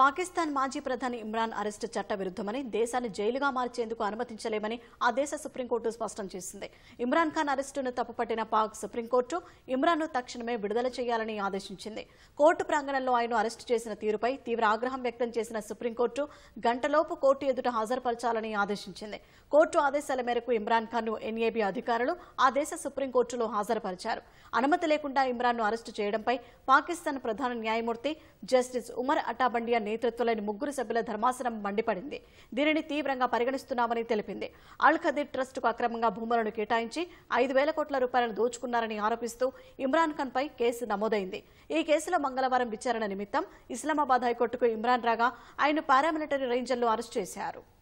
పాకిస్తాన్ మాజీ ప్రధాని ఇమ్రాన్ అరెస్టు చట్టవిరుద్దమని దేశాన్ని జైలుగా మార్చేందుకు అనుమతించలేమని ఆ దేశ సుప్రీంకోర్టు స్పష్టం చేసింది ఇమ్రాన్ ఖాన్ అరెస్టును తప్పుపట్టిన పాక్ సుప్రీంకోర్టు ఇమ్రాన్ను తక్షణమే విడుదల చేయాలని ఆదేశించింది కోర్టు ప్రాంగణంలో ఆయన అరెస్టు చేసిన తీరుపై తీవ్ర ఆగ్రహం వ్యక్తం చేసిన సుప్రీంకోర్టు గంటలోపు కోర్టు ఎదుట హాజరుపరచాలని ఆదేశించింది కోర్టు ఆదేశాల మేరకు ఇమ్రాన్ ను ఎన్ఏబీ అధికారులు ఆ దేశ సుప్రీంకోర్టులో హాజరుపరిచారు అనుమతి లేకుండా ఇమ్రాన్ను అరెస్టు చేయడంపై పాకిస్తాన్ ప్రధాన న్యాయమూర్తి జస్టిస్ ఉమర్ అటాబండియా నేతృత్వంలోని ముగ్గురు సభ్యుల ధర్మాసనం మండిపడింది దీనిని తీవ్రంగా పరిగణిస్తున్నామని తెలిపింది అల్ ఖదీర్ ట్రస్టుకు అక్రమంగా భూములను కేటాయించి ఐదు వేల కోట్ల రూపాయలను దోచుకున్నారని ఆరోపిస్తూ ఇమ్రాన్ ఖాన్ పై కేసు నమోదైంది ఈ కేసులో మంగళవారం విచారణ నిమిత్తం ఇస్లామాబాద్ హైకోర్టుకు ఇమ్రాన్ రాగా ఆయన పారామిలిటరీ రేంజర్లు అరెస్టు చేశారు